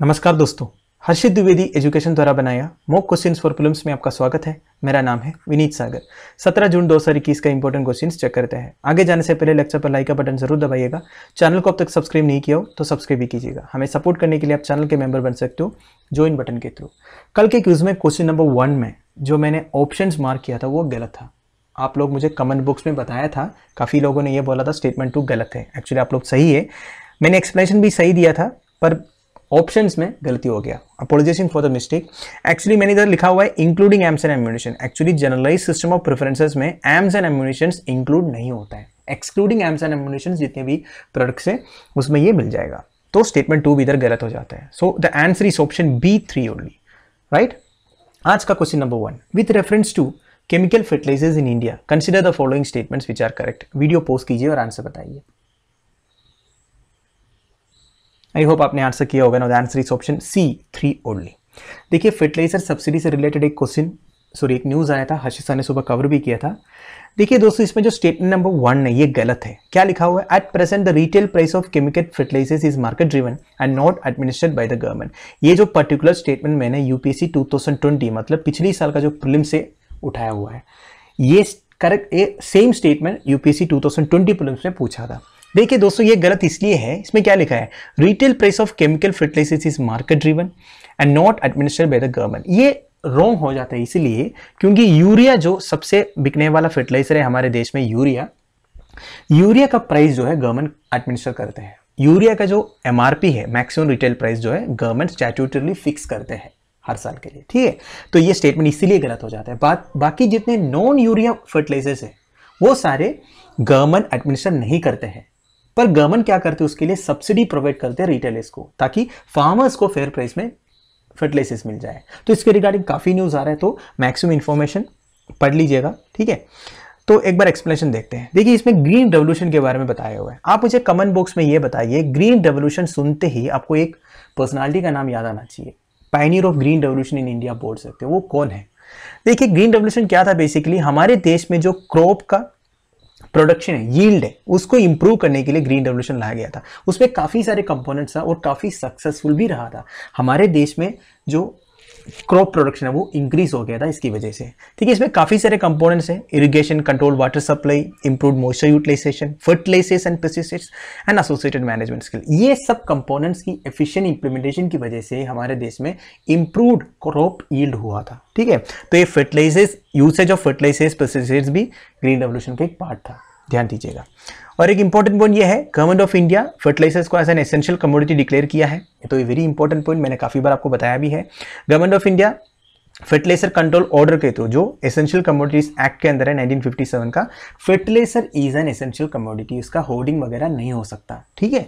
नमस्कार दोस्तों हर्षित द्विवेदी एजुकेशन द्वारा बनाया मोक क्वेश्चंस फॉर फिल्म में आपका स्वागत है मेरा नाम है विनीत सागर 17 जून 2021 का इंपॉर्टेंट क्वेश्चन चेक करते हैं आगे जाने से पहले लेक्चर पर लाइक का बटन जरूर दबाइएगा चैनल को अब तक सब्सक्राइब नहीं किया हो तो सब्सक्राइब भी कीजिएगा हमें सपोर्ट करने के लिए आप चैनल के मेंबर बन सकते हो ज्वाइन बटन के थ्रू कल के क्यूज में क्वेश्चन नंबर वन में जो मैंने ऑप्शन मार्क किया था वो गलत था आप लोग मुझे कमेंट बॉक्स में बताया था काफ़ी लोगों ने यह बोला था स्टेटमेंट टू गलत है एक्चुअली आप लोग सही है मैंने एक्सप्लेनेशन भी सही दिया था पर ऑप्शन में गलती हो गया apologisation for the mistake actually मैंने इधर लिखा हुआ है including arms and ammunition actually generalised system of preferences में एम्स एंड एम्यूनेशन इंक्लूड नहीं होता है एक्सक्लूडिंग एम्स एंड एम्यूनेशन जितने भी प्रोडक्ट्स हैं उसमें ये मिल जाएगा तो स्टेटमेंट टू भी इधर गलत हो जाता है so the answer is option B three only right आज का question number one with reference to chemical fertilisers in India consider the following statements which are correct video post कीजिए और आंसर बताइए आई होप आपने answer किया होगा ना the answer is option C three only देखिए फर्टिलाइजर सब्सिडी से related एक क्वेश्चन सॉरी एक न्यूज़ आया था हर्षिशा ने सुबह कवर भी किया था देखिए दोस्तों इसमें जो स्टेटमेंट नंबर वन है ये गलत है क्या लिखा हुआ है at present the retail price of chemical fertilisers is market driven and not administered by the government ये जो पर्टिकुलर स्टेटमेंट मैंने यूपीएससी 2020 मतलब पिछली साल का जो प्रिलिम से उठाया हुआ है ये करेक्ट ये सेम स्टेटमेंट यूपीएससी 2020 थाउजेंड में पूछा था देखिए दोस्तों ये गलत इसलिए है इसमें क्या लिखा है retail price of chemical fertilisers is market driven and not administered by the government ये रॉन्ग हो जाता है इसीलिए क्योंकि यूरिया जो सबसे बिकने वाला फर्टिलाइजर है हमारे देश में यूरिया यूरिया का प्राइस जो है गवर्नमेंट एडमिनिस्टर करते हैं यूरिया का जो एम है मैक्सिमम रिटेल प्राइस जो है गवर्नमेंट स्टैट्यूटरली फिक्स करते हैं हर साल के लिए ठीक है तो ये स्टेटमेंट इसीलिए गलत हो जाता है बात बाकी जितने नॉन यूरिया फर्टिलाइजर्स हैं वो सारे गवर्नमेंट एडमिनिस्टर नहीं करते हैं पर गवर्नमेंट क्या करते हैं उसके लिए सब्सिडी प्रोवाइड करते हैं रिटेलर्स को ताकि फार्मर्स को फेयर प्राइस में फर्टिलाइजर्स मिल जाए तो इसके रिगार्डिंग काफ़ी न्यूज़ आ रहा है तो मैक्सिमम इन्फॉर्मेशन पढ़ लीजिएगा ठीक है तो एक बार एक्सप्लेनेशन देखते हैं देखिए इसमें ग्रीन रेवोल्यूशन के बारे में बताया हुआ है आप मुझे कमेंट बॉक्स में ये बताइए ग्रीन रेवोल्यूशन सुनते ही आपको एक पर्सनालिटी का नाम याद आना चाहिए pioneer of green revolution in India बोल सकते हो वो कौन है देखिए ग्रीन रेवोल्यूशन क्या था बेसिकली हमारे देश में जो क्रॉप का प्रोडक्शन है यील्ड है उसको इंप्रूव करने के लिए ग्रीन रेवोल्यूशन लाया गया था उसमें काफ़ी सारे कंपोनेंट्स था और काफ़ी सक्सेसफुल भी रहा था हमारे देश में जो क्रॉप प्रोडक्शन है वो इंक्रीज हो गया था इसकी वजह से ठीक है इसमें काफ़ी सारे कंपोनेंट्स हैं irrigation control water supply improve moisture utilisation fertilisation and pesticides and associated management skill ये सब कंपोनेंट्स की एफिशिएंट इंप्लीमेंटेशन की वजह से हमारे देश में इंप्रूव क्रॉप यील्ड हुआ था ठीक है तो ये fertilisers usage of fertilisers pesticides भी ग्रीन रेवोल्यूशन का एक पार्ट था ध्यान दीजिएगा और एक इंपॉर्टेंट पॉइंट ये है गवर्नमेंट ऑफ इंडिया फर्टिलाइजर्स को as an essential commodity declare किया है तो ये वेरी इंपॉर्टेंट पॉइंट मैंने काफ़ी बार आपको बताया भी है government of India fertiliser control order के थ्रू तो जो एसेंशियल कमोडिटीज एक्ट के अंदर है 1957 का fertiliser is an essential commodity उसका होर्डिंग वगैरह नहीं हो सकता ठीक है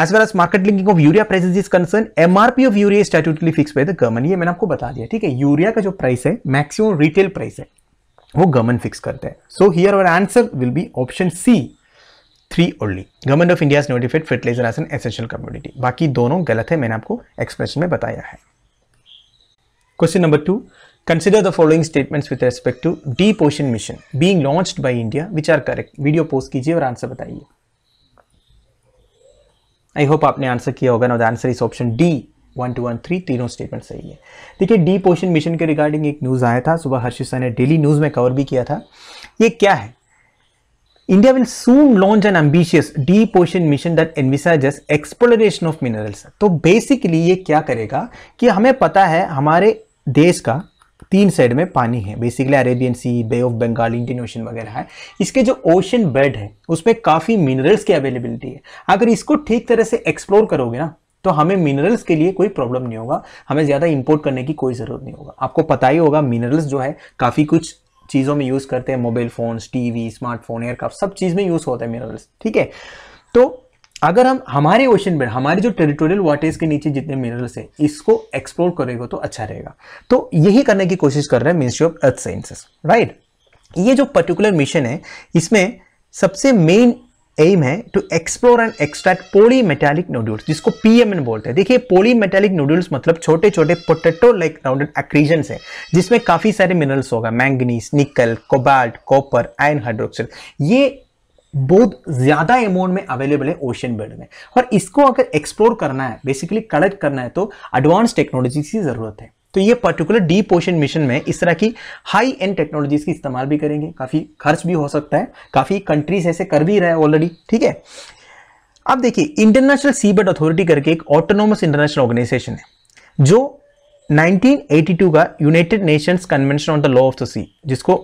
as well as market linking of urea price is concern MRP of urea statutorily fixed by the government ये मैंने आपको बता दिया ठीक है यूरिया का जो प्राइस है मैक्सिमम रिटेल प्राइस है वो गवर्नमेंट फिक्स करते हैं so here our answer will be option C three only government of India notified fertiliser as an essential community बाकी दोनों गलत है मैंने आपको एक्सप्रेशन में बताया है question number two consider the following statements with respect to the potion mission being launched by India which are correct video post कीजिए और आंसर बताइए आई होप आपने आंसर किया होगा ना the answer is option D one two one three तीनों statement सही है देखिए डी पोशन मिशन के रिगार्डिंग एक न्यूज़ आया था सुबह हर्षित ने डेली न्यूज़ में कवर भी किया था ये क्या है India will soon launch an ambitious deep ocean mission that envisages exploration of minerals तो बेसिकली ये क्या करेगा कि हमें पता है हमारे देश का तीन साइड में पानी है basically Arabian Sea Bay of Bengal Indian Ocean वगैरह है इसके जो ओशन बेड है उसमें काफ़ी मिनरल्स की अवेलेबिलिटी है अगर इसको ठीक तरह से एक्सप्लोर करोगे ना तो हमें मिनरल्स के लिए कोई प्रॉब्लम नहीं होगा हमें ज़्यादा इंपोर्ट करने की कोई ज़रूरत नहीं होगा आपको पता ही होगा मिनरल्स जो है काफ़ी कुछ चीज़ों में यूज़ करते हैं mobile phones TV smartphone aircraft सब चीज़ में यूज़ होता है मिनरल्स ठीक है तो अगर हम हमारे ओशन बेड हमारे जो टेरिटोरियल वाटर्स के नीचे जितने मिनरल्स हैं इसको एक्सप्लोर करेगा तो अच्छा रहेगा तो यही करने की कोशिश कर रहे हैं ministry of earth sciences right ये जो पर्टिकुलर मिशन है इसमें सबसे मेन एम है to explore and extract poly metallic nodules जिसको पीएमएन बोलते हैं देखिए पोली मेटेलिक नोड्यूल्स मतलब छोटे छोटे पोटेटो लाइक राउंडेड एक्रीजन है जिसमें काफ़ी सारे मिनरल्स होगा manganese nickel cobalt copper ion hydroxide ये बहुत ज़्यादा अमाउंट में अवेलेबल है ओशियन बेड में और इसको अगर एक्सप्लोर करना है बेसिकली कलेक्ट करना है तो एडवांस टेक्नोलॉजी की ज़रूरत है तो ये पर्टिकुलर डी पोशन मिशन में इस तरह की हाई एंड टेक्नोलॉजीज की इस्तेमाल भी करेंगे काफ़ी खर्च भी हो सकता है काफ़ी कंट्रीज ऐसे कर भी रहे हैं ऑलरेडी ठीक है अब देखिए इंटरनेशनल सीबर्ट अथॉरिटी करके एक ऑटोनोमस इंटरनेशनल ऑर्गेनाइजेशन है जो 1982 का United Nations convention on the law of the sea जिसको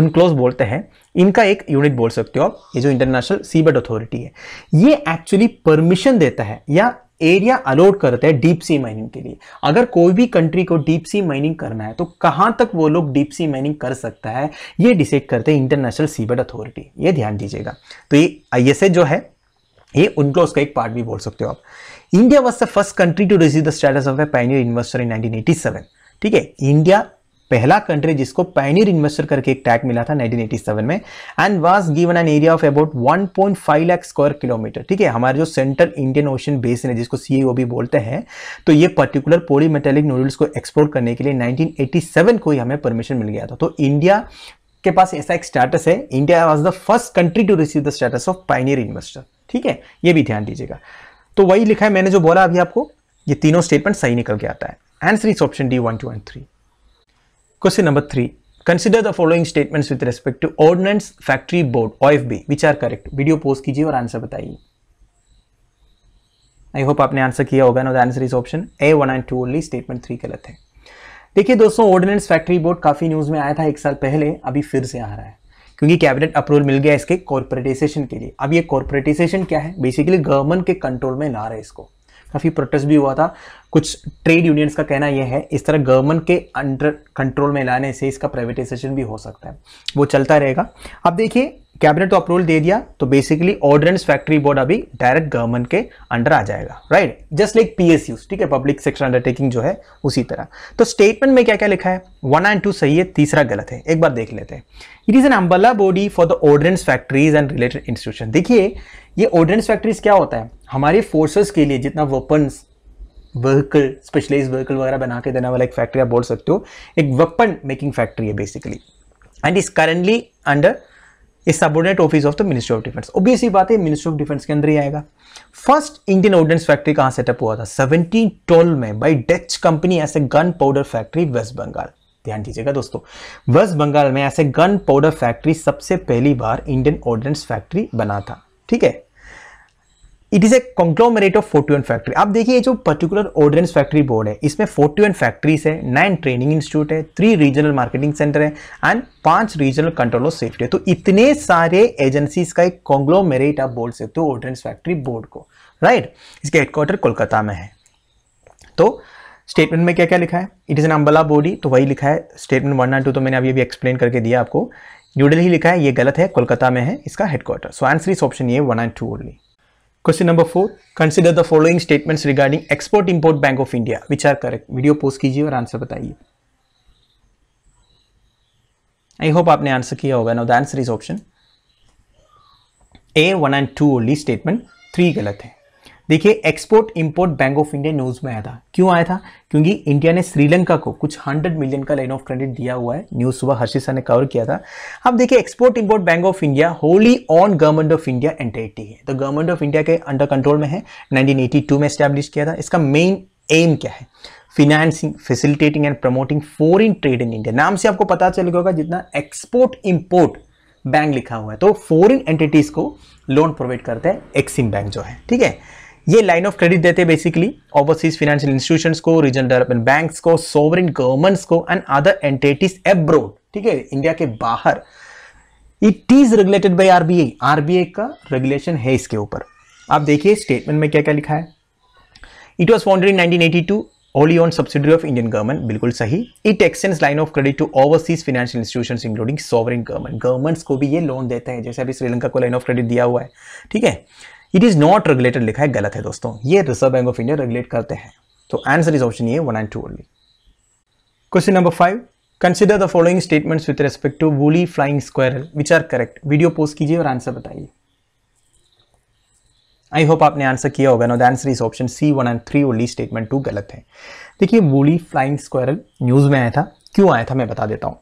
उनक्लोज बोलते हैं इनका एक यूनिट बोल सकते हो आप ये जो इंटरनेशनल सीबेड अथॉरिटी है ये एक्चुअली परमिशन देता है या एरिया अलॉट करते हैं डीप सी माइनिंग के लिए अगर कोई भी कंट्री को डीप सी माइनिंग करना है तो कहां तक वो लोग डीप सी माइनिंग कर सकता है ये डिसाइड करते हैं इंटरनेशनल सीबेड अथॉरिटी ये ध्यान दीजिएगा तो ये आई जो है ये उनको उसका एक पार्ट भी बोल सकते हो आप India was the first country to receive the status of a pioneer investor in 1987 ठीक है इंडिया पहला कंट्री जिसको पाइनियर इन्वेस्टर करके एक टैग मिला था 1987 में and was given an area of about 1.5 lakh square kilometre ठीक है हमारे जो सेंट्रल इंडियन ओशन बेसिन है जिसको सीईओ भी बोलते हैं तो ये पर्टिकुलर पोली मेटेलिक नूडल्स को एक्सपोर्ट करने के लिए 1987 को ही हमें परमिशन मिल गया था तो इंडिया के पास ऐसा एक स्टेटस है India was the first country to receive the status of pioneer investor ठीक है ये भी ध्यान दीजिएगा तो वही लिखा है मैंने जो बोला अभी आपको ये तीनों स्टेटमेंट सही निकल के आता है answer is option D one two and three Question number three. Consider the following statements with respect to Ordnance Factory Board OFB which are correct. Video pause कीजिए और आंसर बताइए I hope आपने answer किया होगा now the answer is option A, one and two only. Statement three गलत है देखिए दोस्तों ऑर्डिनेंस फैक्ट्री बोर्ड काफ़ी न्यूज़ में आया था एक साल पहले अभी फिर से आ रहा है क्योंकि कैबिनेट अप्रूवल मिल गया इसके कॉर्पोरेटाइजेशन के लिए अब ये कॉर्पोरेटाइजेशन क्या है बेसिकली गवर्नमेंट के कंट्रोल में ला रहा है इसको काफ़ी प्रोटेस्ट भी हुआ था कुछ ट्रेड यूनियंस का कहना यह है इस तरह गवर्नमेंट के अंडर कंट्रोल में लाने से इसका प्राइवेटाइजेशन भी हो सकता है वो चलता रहेगा अब देखिए कैबिनेट तो अप्रूवल दे दिया तो बेसिकली ऑर्डिनेंस फैक्ट्री बोर्ड अभी डायरेक्ट गवर्नमेंट के अंडर आ जाएगा राइट जस्ट लाइक पीएसयू ठीक है पब्लिक सेक्टर अंडरटेकिंग जो है उसी तरह तो स्टेटमेंट में क्या क्या लिखा है वन एंड टू सही है तीसरा गलत है एक बार देख लेते हैं it is an umbrella body for the ordnance factories and related institution देखिए ये ऑर्डिनेंस फैक्ट्रीज क्या होता है हमारे फोर्सेस के लिए जितना वेपन्स व्हीकल स्पेशलाइज व्हीकल वगैरह बना के देने वाला एक फैक्ट्री आप बोल सकते हो एक वेपन मेकिंग फैक्ट्री है basically and is currently under a subordinate office of the ministry of defence obvious ही बात है मिनिस्ट्री ऑफ डिफेंस के अंदर ही आएगा फर्स्ट इंडियन ऑर्डिनेंस फैक्ट्री कहाँ सेटअप हुआ था ट्वेल्व में by Dutch company as a gunpowder factory West Bengal ध्यान दीजिएगा दोस्तों वेस्ट बंगाल में ऐसे गन पाउडर फैक्ट्री सबसे पहली बार इंडियन ऑर्डिनेंस फैक्ट्री बना था ठीक है it is a conglomerate of forty one factory आप देखिए जो पर्टिकुलर ऑर्डिनेंस फैक्ट्री बोर्ड है इसमें फोर्टी वन फैक्ट्रीज है नाइन ट्रेनिंग इंस्टीट्यूट है थ्री रीजनल मार्केटिंग सेंटर है एंड पांच रीजनल कंट्रोल ऑफ सेफ्टी है तो इतने सारे एजेंसीज का एक कॉन्ग्लोमरेट आप बोल सकते हो ऑर्डिनेंस फैक्ट्री बोर्ड को राइट right? इसके हेडक्वार्टर कोलकाता में है तो स्टेटमेंट में क्या क्या लिखा है it is an umbrella body तो वही लिखा है स्टेटमेंट वन नाइन टू तो मैंने अभी अभी एक्सप्लेन करके दिया आपको न्यूडल ही लिखा है ये गलत है कोलकाता में है इसका headquarter so answer is option ये one and two only question number four consider the following statements regarding export import bank of India which are correct video post कीजिए और आंसर बताइए आई होप आपने आंसर किया होगा now the answer is option A one and two only statement three गलत है देखिए export import bank of India news में आया था क्यों आया था क्योंकि इंडिया ने श्रीलंका को कुछ हंड्रेड मिलियन का लाइन ऑफ क्रेडिट दिया हुआ है न्यूज़ सुबह हर्षिशा ने कवर किया था अब देखिए export import bank of India wholly owned government of India entity है तो गवर्नमेंट ऑफ इंडिया के अंडर कंट्रोल में है नाइनटीन में स्टैब्लिश किया था इसका मेन एम क्या है financing facilitating and promoting foreign trade in India नाम से आपको पता चल गया होगा जितना एक्सपोर्ट इंपोर्ट बैंक लिखा हुआ है तो फॉरेन एंटिटीज को लोन प्रोवाइड करता है एक्सिम बैंक जो है ठीक है ये लाइन ऑफ क्रेडिट देते हैं बेसिकली ओवरसीज फाइनेंशियल इंस्टीट्यूशंस को रीजनल डेवलपमेंट बैंक्स को सोवरिन गवर्नमेंट्स को एंड अदर एंटिटीज एब्रोड ठीक है इंडिया के बाहर it is regulated by RBI RBI का रेगुलेशन है इसके ऊपर आप देखिए स्टेटमेंट में क्या क्या लिखा है it was found in 1982 wholly owned subsidiary of Indian government बिल्कुल सही it extends line of credit to overseas financial institution including sovereign government governments को भी ये लोन देते हैं जैसे अभी श्रीलंका को लाइन ऑफ क्रेडिट दिया हुआ है ठीक है इट इज नॉट रेगुलेटेड लिखा है गलत है दोस्तों ये reserve bank of India regulate करते हैं तो आंसर इज ऑप्शन ये one and two only question number five consider the following statements with respect to woolly flying squirrel which are correct video post कीजिए और आंसर बताइए I hope आपने answer किया होगा no the answer is option C one and three only statement two गलत है देखिए woolly flying squirrel news में आया था क्यों आया था मैं बता देता हूँ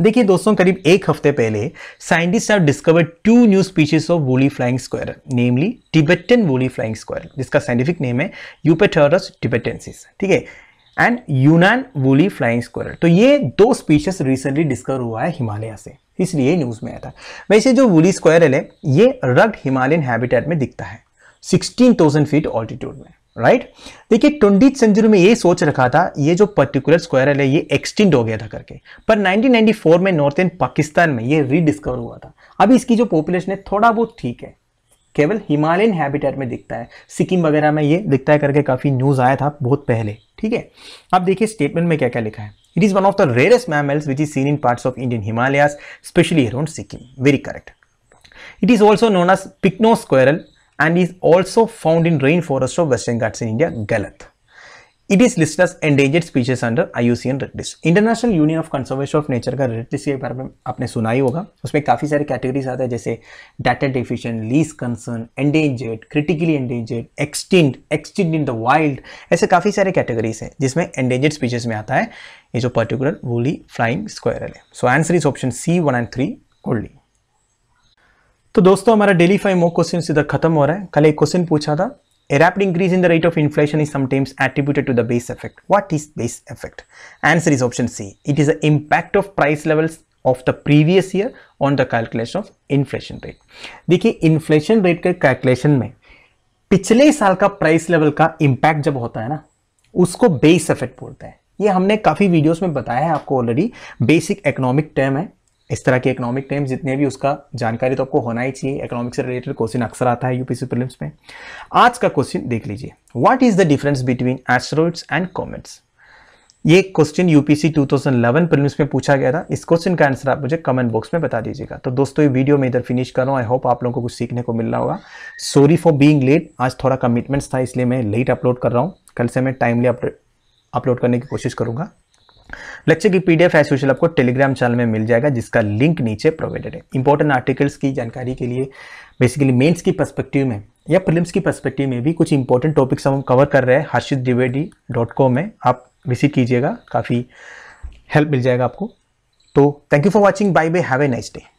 देखिए दोस्तों करीब एक हफ्ते पहले scientist have discovered two new species of woolly flying squirrel namely Tibetan woolly flying squirrel जिसका साइंटिफिक नेम है यूपेटरस टिबेटेंसिस ठीक है एंड यूनान वोली फ्लाइंग स्क्वायर तो ये दो स्पीशीज रिसेंटली डिस्कवर हुआ है हिमालय से इसलिए न्यूज़ में आया था वैसे जो वोली स्क्वायरल है ये रग्ड हिमालयन हैबिटेट में दिखता है सिक्सटीन फीट ऑल्टीट्यूड में राइट देखिए ट्वेंटी सेंचुरी में ये सोच रखा था ये जो पर्टिकुलर स्क्वायरल है ये एक्सटेंड हो गया था करके पर 1994 में एंड पाकिस्तान में ये रीडिस्कवर हुआ था अभी इसकी जो पॉपुलेशन है थोड़ा बहुत ठीक है केवल हिमालयन हैबिटेट में दिखता है सिक्किम वगैरह में ये दिखता है करके काफ़ी न्यूज़ आया था बहुत पहले ठीक है अब देखिए स्टेटमेंट में क्या क्या लिखा है it is one of the rarest mammals which is seen in parts of Indian Himalayas specially around Sikkim very correct it is also known as पिकनो squirrel and is also found in rainforest of Western Ghats in India, Galat. It is listed as endangered species under IUCN red list international union of conservation of nature का red list के बारे में आपने सुना ही होगा उसमें काफ़ी सारे कैटेगरीज आते हैं जैसे data deficient least concern endangered critically endangered extinct extinct in the wild ऐसे काफ़ी सारे कैटेगरीज हैं जिसमें एंडेंजर्ड स्पीशीज में आता है ये जो पर्टिकुलर वोली फ्लाइंग स्क्वायरल है so answer is option C one and three only तो दोस्तों हमारा डेली फाइव मोर क्वेश्चन इधर खत्म हो रहा है कल एक क्वेश्चन पूछा था a rapid increase in the rate of inflation is sometimes attributed to the base effect what is base effect answer is option C it is the impact of price levels of the previous year on the calculation of inflation rate देखिए inflation rate के calculation में पिछले साल का price level का impact जब होता है ना उसको बेस इफेक्ट बोलता है ये हमने काफी वीडियोस में बताया है आपको ऑलरेडी बेसिक इकोनॉमिक टर्म है इस तरह के इकोनॉमिक टर्म्स जितने भी उसका जानकारी तो आपको होना ही चाहिए इकोनॉमिक से रिलेटेड क्वेश्चन अक्सर आता है यूपीसी प्रीलिम्स में आज का क्वेश्चन देख लीजिए what is the difference between asteroids and comets ये क्वेश्चन यूपीसी 2011 प्रीलिम्स में पूछा गया था इस क्वेश्चन का आंसर आप मुझे कमेंट बॉक्स में बता दीजिएगा तो दोस्तों ये वीडियो मैं इधर फिनिश कर रहा हूँ आई होप आप लोगों को कुछ सीखने को मिल रहा होगा सॉरी फॉर बीइंग लेट आज थोड़ा कमिटमेंट्स था इसलिए मैं लेट अपलोड कर रहा हूँ कल से मैं टाइमली अपलोड करने की कोशिश करूँगा लेक्चर की पीडीएफ डी एफ आपको टेलीग्राम चैनल में मिल जाएगा जिसका लिंक नीचे प्रोवाइडेड है इंपॉर्टेंट आर्टिकल्स की जानकारी के लिए बेसिकली मेंस की पर्सपेक्टिव में या प्रिलिम्स की पर्सपेक्टिव में भी कुछ इंपॉर्टेंट टॉपिक्स हम कवर कर रहे हैं हर्षित द्विवेदी डॉट कॉम में आप विजिट कीजिएगा काफ़ी हेल्प मिल जाएगा आपको तो thank you for watching bye bye have a nice day